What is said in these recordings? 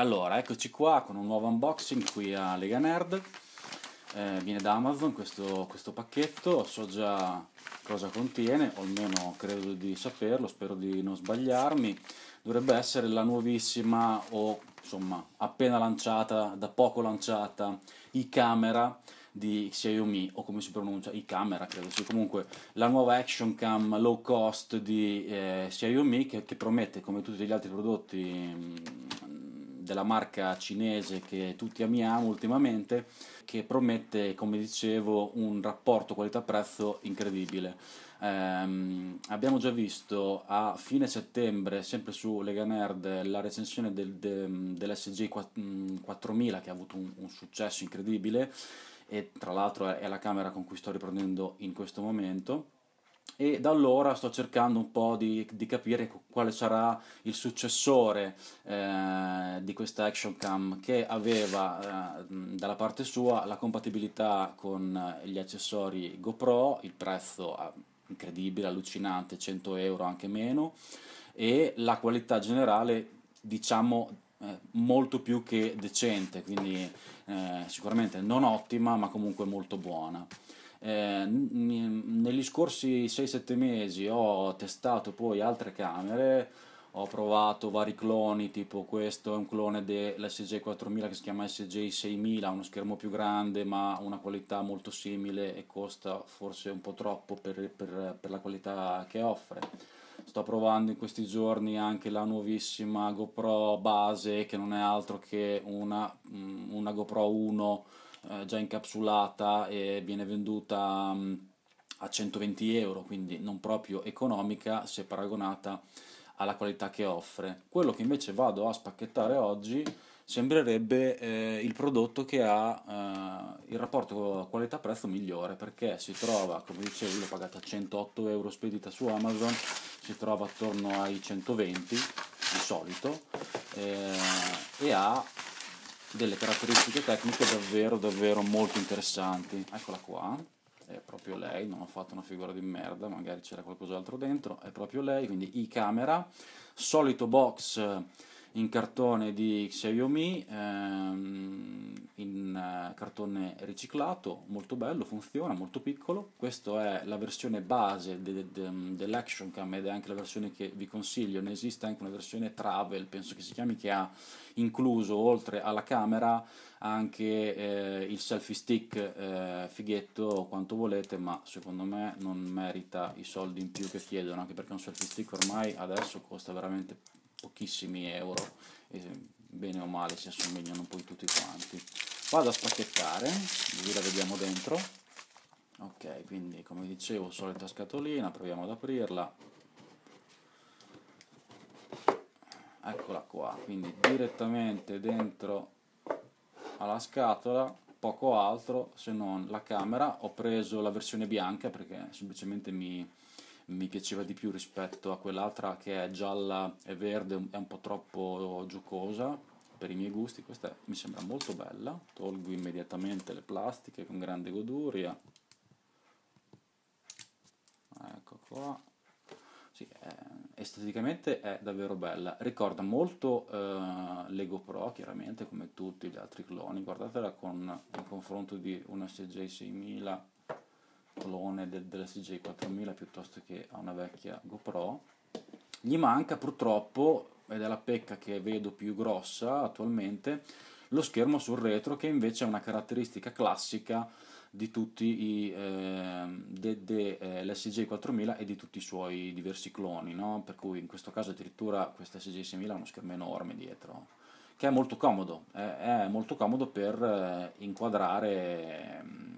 Allora, eccoci qua con un nuovo unboxing qui a Lega Nerd. Eh, viene da Amazon questo, questo, pacchetto, so già cosa contiene, o almeno credo di saperlo, spero di non sbagliarmi. Dovrebbe essere la nuovissima o insomma appena lanciata, da poco lanciata, i-camera di Xiaomi, o come si pronuncia, i-camera credo sia, sì. comunque la nuova action cam low cost di eh, Xiaomi che, che, promette, come tutti gli altri prodotti mm, della marca cinese che tutti amiamo ultimamente, che promette, come dicevo, un rapporto qualità-prezzo incredibile. Ehm, abbiamo già visto a fine settembre, sempre su Lega Nerd, la recensione del, de, dell'SG 4000 mm, che ha avuto un, un successo incredibile e tra l'altro è la camera con cui sto riprendendo in questo momento e da allora sto cercando un po' di, di capire quale sarà il successore eh, di questa action cam che aveva eh, dalla parte sua la compatibilità con eh, gli accessori GoPro, il prezzo ah, incredibile, allucinante, 100 euro anche meno e la qualità generale diciamo eh, molto più che decente, quindi eh, sicuramente non ottima ma comunque molto buona. Eh, negli scorsi 6-7 mesi ho testato poi altre camere, ho provato vari cloni, tipo questo è un clone dell'SJ4000 che si chiama SJ6000, uno schermo più grande ma una qualità molto simile e costa forse un po' troppo per, per, per la qualità che offre. Sto provando in questi giorni anche la nuovissima GoPro base che non è altro che una, mm, una GoPro 1 eh, già incapsulata e viene venduta mm, a 120 euro, quindi non proprio economica se paragonata alla qualità che offre. Quello che invece vado a spacchettare oggi sembrerebbe eh, il prodotto che ha eh, il rapporto qualità-prezzo migliore perché si trova, come dicevo, l'ho pagata 108 euro spedita su Amazon, si trova attorno ai 120 di solito eh, e ha delle caratteristiche tecniche davvero davvero molto interessanti eccola qua è proprio lei non ho fatto una figura di merda magari c'era qualcos'altro dentro è proprio lei quindi i camera solito box in cartone di Xiaomi, ehm, in eh, cartone riciclato, molto bello, funziona, molto piccolo. Questa è la versione base de, de, dell'Action Cam ed è anche la versione che vi consiglio. Ne esiste anche una versione travel, penso che si chiami, che ha incluso oltre alla camera anche eh, il selfie stick eh, fighetto quanto volete ma secondo me non merita i soldi in più che chiedono anche perché un selfie stick ormai adesso costa veramente pochissimi euro e bene o male si assomigliano poi tutti quanti vado a spacchettare così la vediamo dentro ok quindi come dicevo solita scatolina proviamo ad aprirla eccola qua quindi direttamente dentro alla scatola poco altro se non la camera ho preso la versione bianca perché semplicemente mi, mi piaceva di più rispetto a quell'altra che è gialla e verde, è un po' troppo giocosa per i miei gusti, questa mi sembra molto bella, tolgo immediatamente le plastiche con grande goduria, ecco qua, sì, è, esteticamente è davvero bella, ricorda molto eh, Lego Pro chiaramente come tutti gli altri cloni, guardatela con il confronto di una CJ 6000 clone del, dell'SJ4000 piuttosto che a una vecchia GoPro. Gli manca purtroppo, ed è la pecca che vedo più grossa attualmente, lo schermo sul retro che invece è una caratteristica classica di tutti ehm, eh, dell'SJ4000 eh, e di tutti i suoi diversi cloni, no? per cui in questo caso addirittura questa SJ6000 ha uno schermo enorme dietro, che è molto comodo, è, eh, è molto comodo per eh, inquadrare ehm,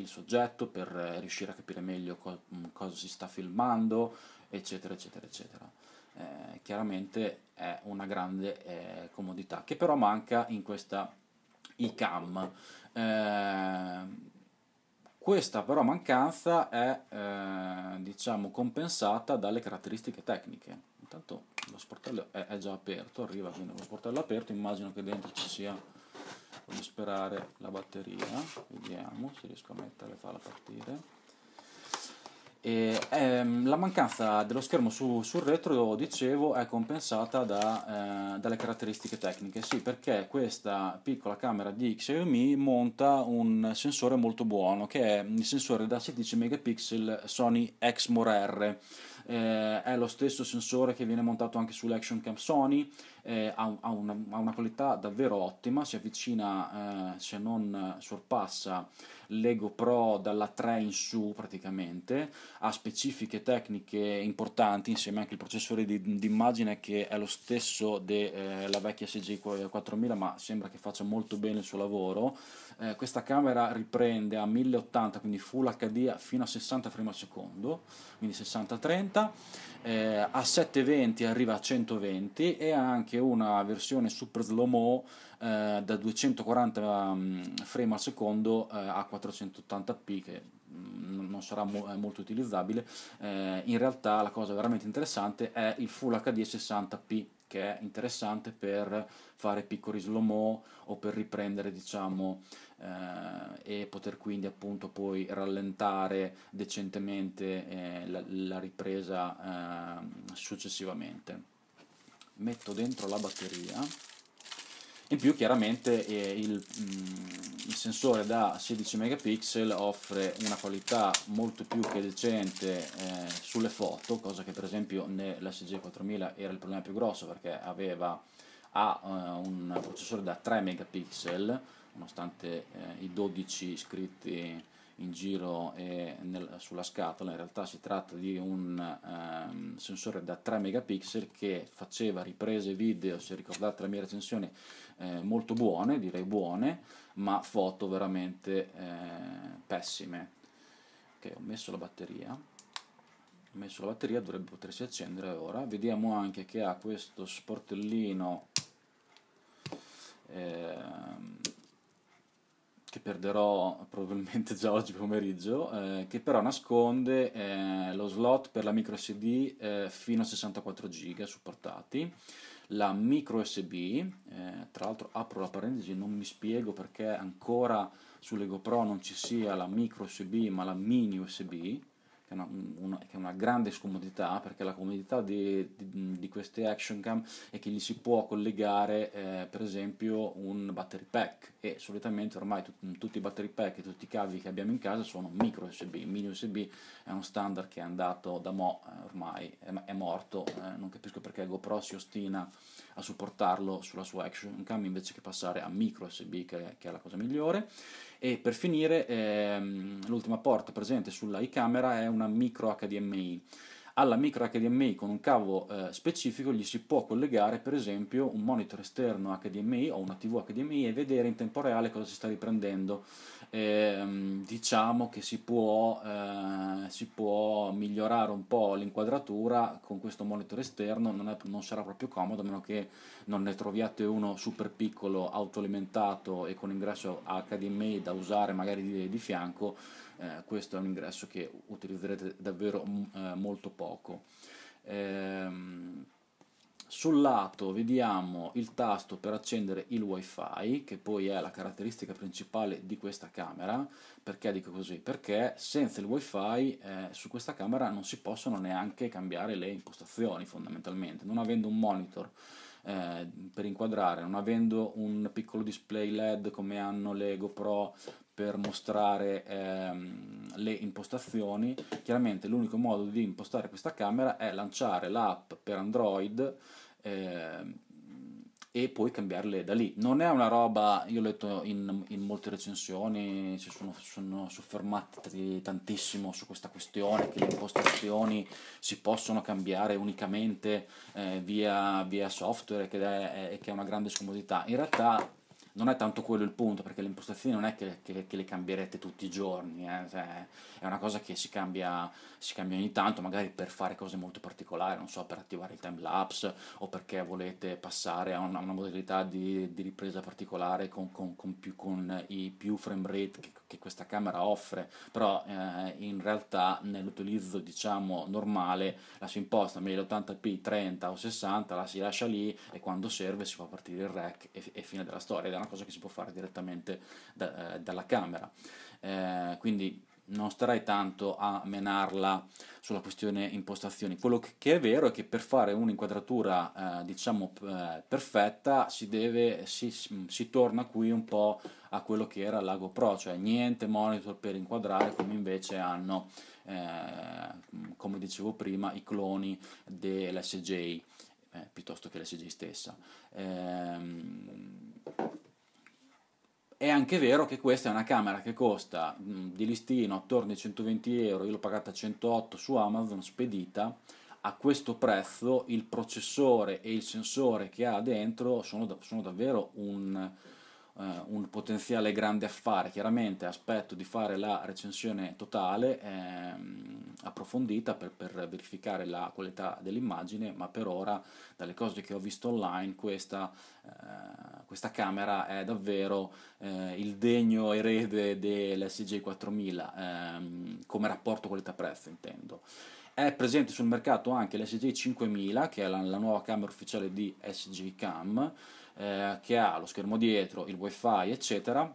il soggetto per riuscire a capire meglio co- mm, cosa si sta filmando, eccetera, eccetera, eccetera. Eh, chiaramente è una grande eh, comodità che però manca in questa iCam. Eh, questa però mancanza è eh, diciamo compensata dalle caratteristiche tecniche. Intanto lo sportello è, è già aperto, arriva quindi lo sportello aperto, immagino che dentro ci sia sperare la batteria vediamo se riesco a metterla e farla partire e, ehm, la mancanza dello schermo su, sul retro dicevo è compensata da, eh, dalle caratteristiche tecniche sì perché questa piccola camera di Xiaomi monta un sensore molto buono che è il sensore da 16 megapixel Sony Exmor R eh, è lo stesso sensore che viene montato anche sull'Action Cam Sony eh, ha, una, ha, una, qualità davvero ottima, si avvicina, eh, se non eh, sorpassa, l'Ego Pro dalla 3 in su praticamente, ha specifiche tecniche importanti, insieme anche al processore di, di, immagine che è lo stesso della eh, vecchia CG4000, ma sembra che faccia molto bene il suo lavoro. Eh, questa camera riprende a 1080, quindi Full HD fino a 60 frame al secondo, quindi 60-30 eh, a 720 arriva a 120 e ha anche una versione super slow mo eh, da 240 mm, frame al secondo eh, a 480p che mm, non sarà mo- eh, molto utilizzabile eh, in realtà la cosa veramente interessante è il full hd 60p che è interessante per fare piccoli slow mo o per riprendere diciamo eh, e poter quindi appunto poi rallentare decentemente eh, la, la, ripresa eh, successivamente metto dentro la batteria in più chiaramente eh, il, mh, mm, il, sensore da 16 megapixel offre una qualità molto più che decente eh, sulle foto, cosa che per esempio nell'SG4000 era il problema più grosso perché aveva, ha eh, un processore da 3 megapixel, nonostante eh, i 12 iscritti in giro e nel, sulla scatola, in realtà si tratta di un ehm, sensore da 3 megapixel che faceva riprese video, se ricordate la mia recensione, eh, molto buone, direi buone, ma foto veramente eh, pessime. Ok, ho messo la batteria, ho messo la batteria, dovrebbe potersi accendere ora. Vediamo anche che ha questo sportellino... Ehm, che perderò probabilmente già oggi pomeriggio, eh, che però nasconde eh, lo slot per la micro SD eh, fino a 64 GB supportati, la micro USB, eh, tra l'altro apro la parentesi, non mi spiego perché ancora sulle GoPro non ci sia la micro USB ma la mini USB, che è una, una, che è una grande scomodità perché la comodità di, di, di, queste action cam è che gli si può collegare eh, per esempio un battery pack e solitamente ormai tut, tutti i battery pack e tutti i cavi che abbiamo in casa sono micro USB, mini USB è uno standard che è andato da mo eh, ormai, è, è morto, eh, non capisco perché GoPro si ostina a supportarlo sulla sua action cam invece che passare a micro USB che, che è la cosa migliore e per finire ehm, l'ultima porta presente sulla iCamera è una micro HDMI alla micro HDMI con un cavo eh, specifico gli si può collegare per esempio un monitor esterno HDMI o una TV HDMI e vedere in tempo reale cosa si sta riprendendo. E, ehm, diciamo che si può, eh, si può, migliorare un po' l'inquadratura con questo monitor esterno, non, è, non, sarà proprio comodo a meno che non ne troviate uno super piccolo autoalimentato e con ingresso HDMI da usare magari di, di fianco eh, questo è un ingresso che utilizzerete davvero mm, eh, molto poco. Ehm, sul lato vediamo il tasto per accendere il wifi che poi è la caratteristica principale di questa camera perché dico così? perché senza il wifi eh, su questa camera non si possono neanche cambiare le impostazioni fondamentalmente non avendo un monitor eh, per inquadrare non avendo un piccolo display led come hanno le GoPro per mostrare ehm, le impostazioni. Chiaramente l'unico modo di impostare questa camera è lanciare l'app per Android ehm, e poi cambiarle da lì. Non è una roba, io ho letto in, in molte recensioni, si sono, sono, soffermati tantissimo su questa questione, che le impostazioni si possono cambiare unicamente eh, via, via, software, che è, è, che è una grande scomodità. In realtà non è tanto quello il punto, perché le impostazioni non è che, che, che le cambierete tutti i giorni, eh? cioè, è una cosa che si cambia, si cambia, ogni tanto, magari per fare cose molto particolari, non so, per attivare il time lapse o perché volete passare a, un, a una modalità di, di, ripresa particolare con, con, con, più, con, i più frame rate che, che questa camera offre, però eh, in realtà nell'utilizzo diciamo normale la si imposta 1080p 30 o 60, la si lascia lì e quando serve si fa partire il rack e, e fine della storia una cosa che si può fare direttamente da, eh, dalla camera. Eh, quindi non starei tanto a menarla sulla questione impostazioni. Quello che è vero è che per fare un'inquadratura, eh, diciamo, eh, perfetta, si, deve, si, mm, si, torna qui un po' a quello che era la GoPro, cioè niente monitor per inquadrare, come invece hanno, eh, mm, come dicevo prima, i cloni dell'SJ eh, piuttosto che l'SJ stessa. Eh, è anche vero che questa è una camera che costa mh, mm, di listino attorno ai 120 euro, io l'ho pagata 108 su Amazon spedita, a questo prezzo il processore e il sensore che ha dentro sono, da, sono davvero un, eh, un potenziale grande affare. Chiaramente aspetto di fare la recensione totale, ehm, approfondita per, per, verificare la qualità dell'immagine, ma per ora dalle cose che ho visto online questa, eh, questa camera è davvero eh, il degno erede dell'SJ4000 ehm, come rapporto qualità-prezzo intendo. È presente sul mercato anche l'SJ5000 che è la, la nuova camera ufficiale di SJ Cam eh, che ha lo schermo dietro, il wifi eccetera,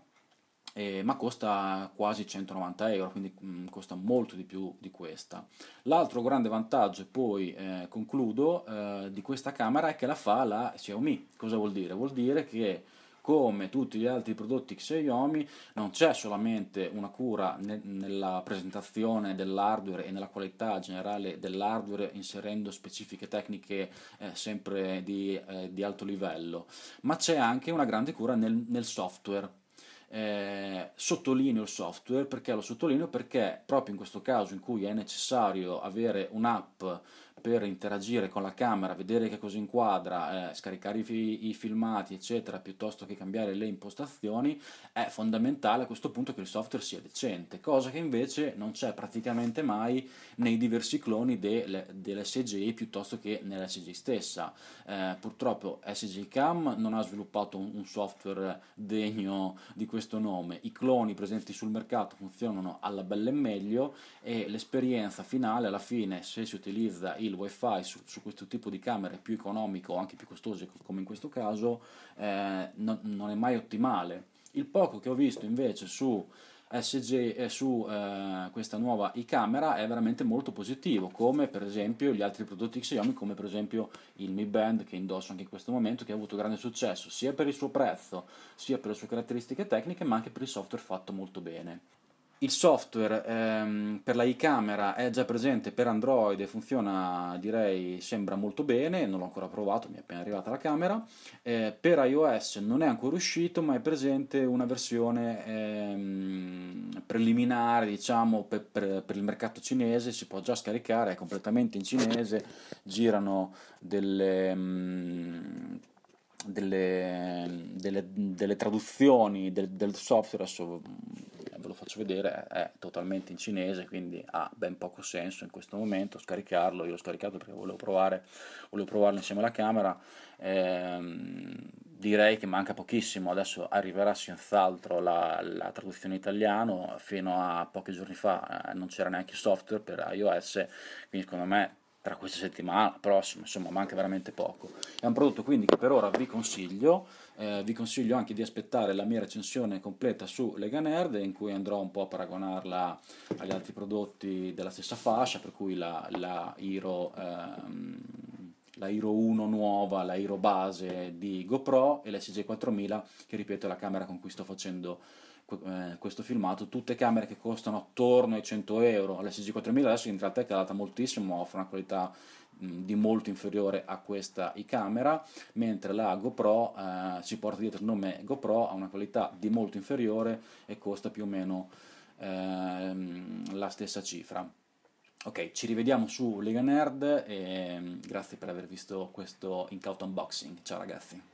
eh, ma costa quasi 190 euro, quindi mh, mm, costa molto di più di questa. L'altro grande vantaggio, e poi eh, concludo, eh, di questa camera è che la fa la Xiaomi. Cosa vuol dire? Vuol dire che come tutti gli altri prodotti Xiaomi, non c'è solamente una cura ne- nella presentazione dell'hardware e nella qualità generale dell'hardware inserendo specifiche tecniche eh, sempre di, eh, di, alto livello, ma c'è anche una grande cura nel, nel software. Eh, sottolineo il software perché lo sottolineo perché proprio in questo caso in cui è necessario avere un'app per interagire con la camera, vedere che cosa inquadra, eh, scaricare i, i, filmati, eccetera, piuttosto che cambiare le impostazioni, è fondamentale a questo punto che il software sia decente, cosa che invece non c'è praticamente mai nei diversi cloni del, dell'SGI piuttosto che nell'SGI stessa. Eh, purtroppo SGI Cam non ha sviluppato un, un software degno di questo nome, i cloni presenti sul mercato funzionano alla bella e meglio e l'esperienza finale alla fine se si utilizza il wifi su, su, questo tipo di camere più economico o anche più costoso come in questo caso eh, non, non è mai ottimale. Il poco che ho visto invece su SG e eh, su eh, questa nuova i-camera è veramente molto positivo, come per esempio gli altri prodotti Xiaomi, come per esempio il Mi Band che indosso anche in questo momento, che ha avuto grande successo sia per il suo prezzo, sia per le sue caratteristiche tecniche, ma anche per il software fatto molto bene. Il software ehm, per la iCamera è già presente per Android e funziona, direi, sembra molto bene, non l'ho ancora provato, mi è appena arrivata la camera. Eh, per iOS non è ancora uscito, ma è presente una versione ehm, preliminare, diciamo, per, per, per, il mercato cinese, si può già scaricare, è completamente in cinese, girano delle... Mm, delle, delle, delle, traduzioni del, del software, adesso faccio vedere è totalmente in cinese, quindi ha ben poco senso in questo momento scaricarlo. Io l'ho scaricato perché volevo, provare, volevo provarlo insieme alla camera. Ehm, direi che manca pochissimo, adesso arriverà senz'altro la, la traduzione italiana. Fino a pochi giorni fa eh, non c'era neanche software per iOS, quindi secondo me tra questa settimana, la prossima, insomma manca veramente poco. È un prodotto quindi che per ora vi consiglio, eh, vi consiglio anche di aspettare la mia recensione completa su Lega Nerd in cui andrò un po' a paragonarla agli altri prodotti della stessa fascia, per cui la, la Hero... Ehm, la Hero 1 nuova, la Hero base di GoPro e la CJ4000 che ripeto è la camera con cui sto facendo eh, questo filmato, tutte camere che costano attorno ai 100 euro, la SG4000 adesso in realtà è calata moltissimo, offre una qualità di molto inferiore a questa iCamera, mentre la GoPro eh, si porta dietro il nome GoPro, ha una qualità di molto inferiore e costa più o meno ehm, la stessa cifra. Ok, ci rivediamo su Lega Nerd e grazie per aver visto questo incauto unboxing. Ciao ragazzi.